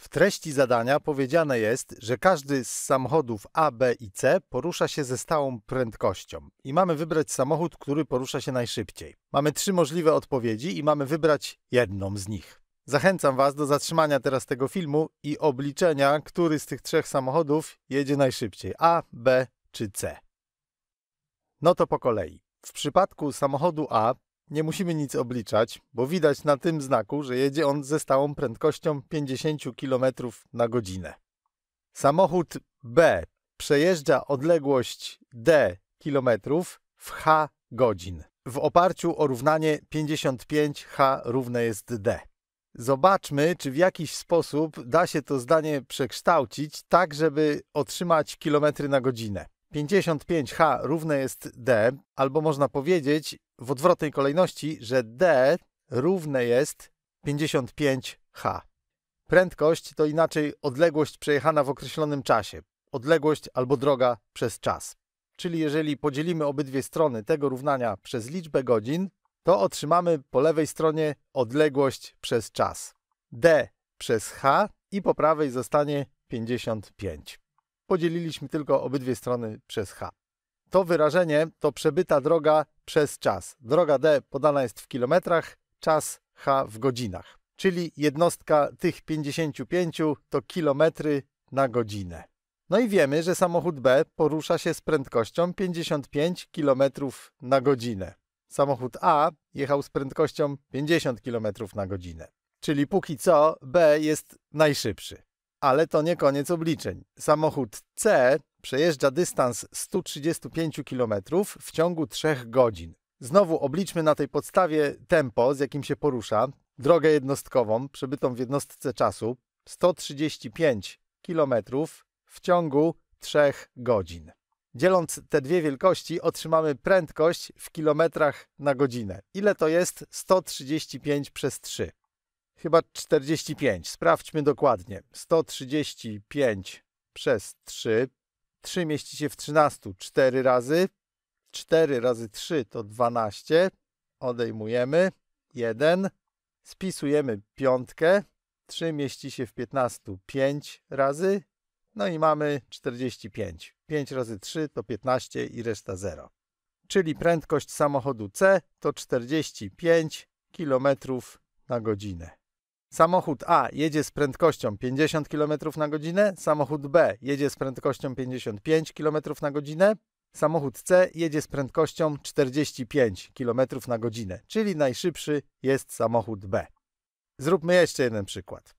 W treści zadania powiedziane jest, że każdy z samochodów A, B i C porusza się ze stałą prędkością i mamy wybrać samochód, który porusza się najszybciej. Mamy trzy możliwe odpowiedzi i mamy wybrać jedną z nich. Zachęcam Was do zatrzymania teraz tego filmu i obliczenia, który z tych trzech samochodów jedzie najszybciej: A, B czy C. No to po kolei. W przypadku samochodu A nie musimy nic obliczać, bo widać na tym znaku, że jedzie on ze stałą prędkością 50 km na godzinę. Samochód B przejeżdża odległość D km w H godzin w oparciu o równanie 55H równe jest D. Zobaczmy, czy w jakiś sposób da się to zdanie przekształcić tak, żeby otrzymać kilometry na godzinę. 55H równe jest D, albo można powiedzieć w odwrotnej kolejności, że D równe jest 55H. Prędkość to inaczej odległość przejechana w określonym czasie, odległość albo droga przez czas. Czyli jeżeli podzielimy obydwie strony tego równania przez liczbę godzin, to otrzymamy po lewej stronie odległość przez czas. D przez H i po prawej zostanie 55. Podzieliliśmy tylko obydwie strony przez H. To wyrażenie to przebyta droga przez czas. Droga D podana jest w kilometrach, czas H w godzinach. Czyli jednostka tych 55 to kilometry na godzinę. No i wiemy, że samochód B porusza się z prędkością 55 km na godzinę. Samochód A jechał z prędkością 50 km na godzinę. Czyli póki co B jest najszybszy ale to nie koniec obliczeń. Samochód C przejeżdża dystans 135 km w ciągu 3 godzin. Znowu obliczmy na tej podstawie tempo, z jakim się porusza, drogę jednostkową przebytą w jednostce czasu 135 km w ciągu 3 godzin. Dzieląc te dwie wielkości otrzymamy prędkość w kilometrach na godzinę. Ile to jest 135 przez 3? chyba 45. Sprawdźmy dokładnie. 135 przez 3. 3 mieści się w 13 4 razy. 4 razy 3 to 12. Odejmujemy 1. Spisujemy piątkę. 3 mieści się w 15 5 razy. No i mamy 45. 5 razy 3 to 15 i reszta 0. Czyli prędkość samochodu C to 45 km na godzinę. Samochód A jedzie z prędkością 50 km na godzinę, samochód B jedzie z prędkością 55 km na godzinę, samochód C jedzie z prędkością 45 km na godzinę, czyli najszybszy jest samochód B. Zróbmy jeszcze jeden przykład.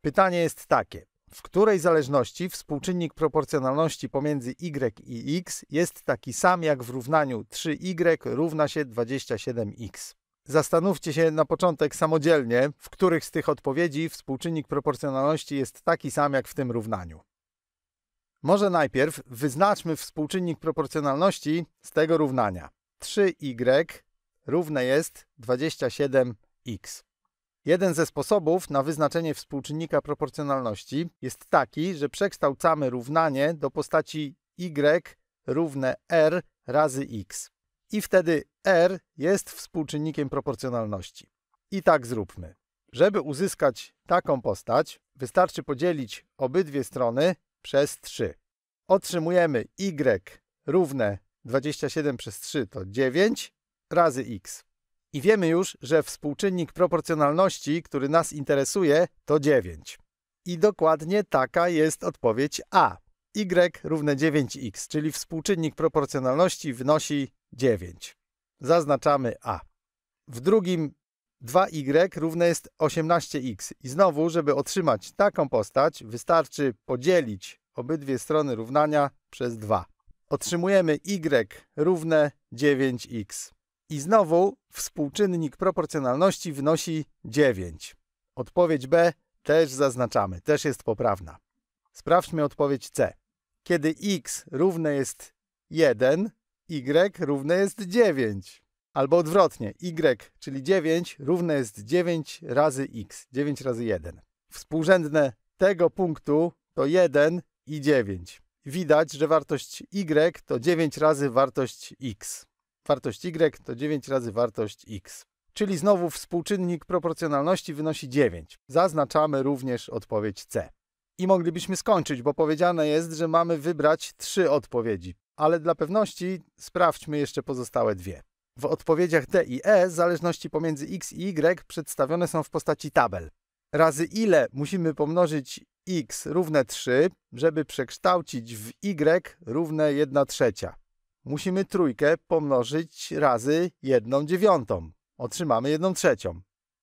Pytanie jest takie. W której zależności współczynnik proporcjonalności pomiędzy y i x jest taki sam jak w równaniu 3y y równa się 27x? Zastanówcie się na początek samodzielnie, w których z tych odpowiedzi współczynnik proporcjonalności jest taki sam jak w tym równaniu. Może najpierw wyznaczmy współczynnik proporcjonalności z tego równania. 3y y równe jest 27x. Jeden ze sposobów na wyznaczenie współczynnika proporcjonalności jest taki, że przekształcamy równanie do postaci y równe r razy x. I wtedy R jest współczynnikiem proporcjonalności. I tak zróbmy. Żeby uzyskać taką postać, wystarczy podzielić obydwie strony przez 3. Otrzymujemy y równe 27 przez 3 to 9 razy x. I wiemy już, że współczynnik proporcjonalności, który nas interesuje, to 9. I dokładnie taka jest odpowiedź A. y równe 9x, czyli współczynnik proporcjonalności wynosi 9 zaznaczamy a. W drugim 2y równe jest 18x. I znowu, żeby otrzymać taką postać, wystarczy podzielić obydwie strony równania przez 2. Otrzymujemy y równe 9x. I znowu współczynnik proporcjonalności wynosi 9. Odpowiedź B też zaznaczamy, też jest poprawna. Sprawdźmy odpowiedź C. Kiedy x równe jest 1, y równe jest 9. Albo odwrotnie, y, czyli 9, równe jest 9 razy x, 9 razy 1. Współrzędne tego punktu to 1 i 9. Widać, że wartość y to 9 razy wartość x. Wartość y to 9 razy wartość x. Czyli znowu współczynnik proporcjonalności wynosi 9. Zaznaczamy również odpowiedź C. I moglibyśmy skończyć, bo powiedziane jest, że mamy wybrać trzy odpowiedzi. Ale dla pewności sprawdźmy jeszcze pozostałe dwie. W odpowiedziach D i E zależności pomiędzy x i y przedstawione są w postaci tabel. Razy ile musimy pomnożyć x równe 3, żeby przekształcić w y równe 1 trzecia. Musimy trójkę pomnożyć razy 1 dziewiątą. Otrzymamy 1 trzecią.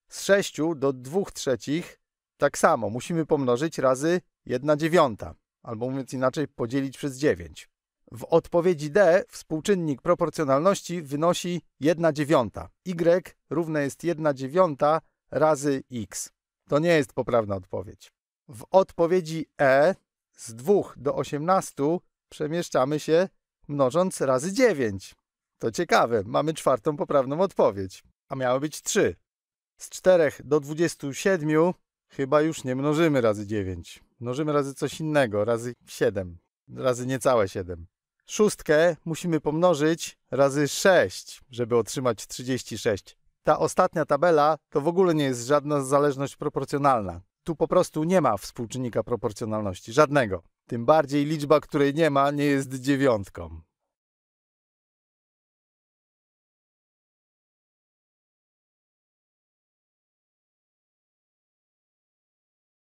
Z 6 do 2 trzecich tak samo musimy pomnożyć razy 1 dziewiąta, albo mówiąc inaczej podzielić przez 9. W odpowiedzi D współczynnik proporcjonalności wynosi 1 dziewiąta. Y równe jest 1 dziewiąta razy x. To nie jest poprawna odpowiedź. W odpowiedzi E z 2 do 18 przemieszczamy się mnożąc razy 9. To ciekawe, mamy czwartą poprawną odpowiedź, a miało być 3. Z 4 do 27 chyba już nie mnożymy razy 9. Mnożymy razy coś innego, razy 7, razy niecałe 7 szóstkę musimy pomnożyć razy 6, żeby otrzymać 36. Ta ostatnia tabela to w ogóle nie jest żadna zależność proporcjonalna. Tu po prostu nie ma współczynnika proporcjonalności, żadnego. Tym bardziej liczba, której nie ma, nie jest dziewiątką.